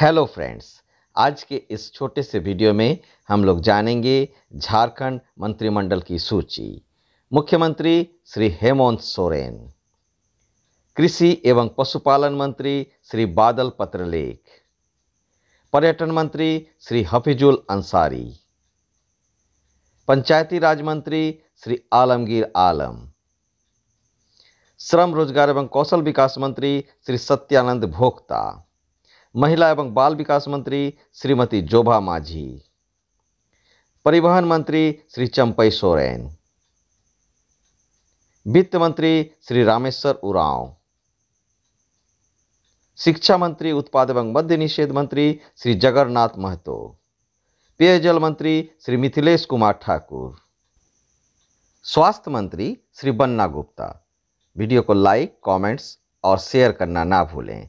hello friends आज के इस छोटे से वीडियो में हम लोग जानेंगे झारखंड मंत्रिमंडल की सूची मुख्यमंत्री श्री हेमंत सोरेन कृषि एवं पशुपालन मंत्री श्री बादल पत्रलेख पर्यटन मंत्री श्री हफीजुल अंसारी पंचायती राज मंत्री श्री आलमगीर आलम श्रम रोजगार एवं कौशल विकास मंत्री श्री सत्यानंद भोक्ता महिला एवं बाल विकास मंत्री श्रीमती जोभा माझी परिवहन मंत्री श्री चंपई सोरेन वित्त मंत्री श्री रामेश्वर उरांव शिक्षा मंत्री उत्पाद एवं मध्य निषेध मंत्री श्री जगन्नाथ महतो पेयजल मंत्री श्री मिथिलेश कुमार ठाकुर स्वास्थ्य मंत्री श्री बन्ना गुप्ता वीडियो को लाइक कमेंट्स और शेयर करना ना भूलें